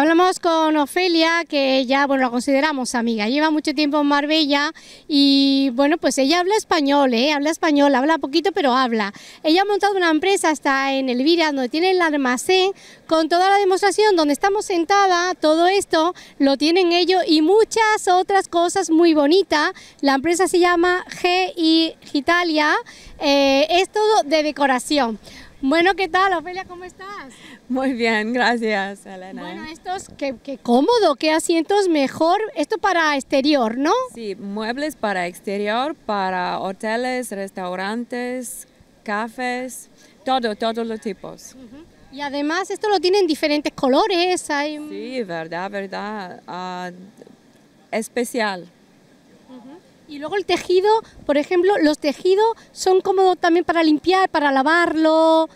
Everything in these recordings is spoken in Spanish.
Hablamos con Ofelia, que ya bueno, la consideramos amiga, lleva mucho tiempo en Marbella y bueno, pues ella habla español, ¿eh? habla español, habla poquito pero habla. Ella ha montado una empresa, está en Elvira, donde tiene el almacén con toda la demostración, donde estamos sentada, todo esto lo tienen ellos y muchas otras cosas muy bonitas. La empresa se llama GI Italia, eh, es todo de decoración. Bueno, ¿qué tal, Ofelia? ¿Cómo estás? Muy bien, gracias, Elena. Bueno, estos, qué, cómodo, qué asientos mejor. Esto para exterior, ¿no? Sí, muebles para exterior, para hoteles, restaurantes, cafés, todo, todos los tipos. Y además esto lo tienen diferentes colores. Hay... Sí, verdad, verdad. Ah, especial. Y luego el tejido, por ejemplo, los tejidos son cómodos también para limpiar, para lavarlo.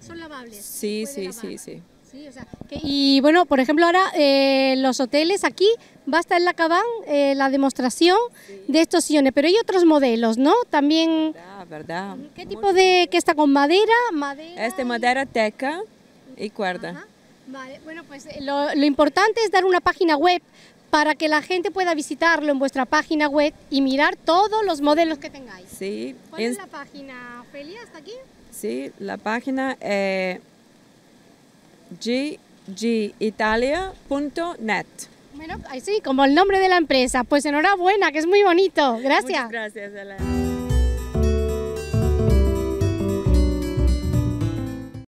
¿Son lavables? Sí, sí, sí, sí. y bueno, por ejemplo, ahora eh, los hoteles aquí va a estar en la Cabán eh, la demostración de estos sillones, pero hay otros modelos, ¿no? También. ¿Qué tipo de que está con madera, madera? Este madera teca y cuerda. bueno, pues eh, lo importante es dar una página web para que la gente pueda visitarlo en vuestra página web y mirar todos los modelos que tengáis. Sí. ¿Cuál es, la página, Ophelia, hasta aquí? Sí, la página eh, ggitalia.net. Bueno, ahí sí, como el nombre de la empresa. Pues enhorabuena, que es muy bonito. Gracias. Muchas gracias,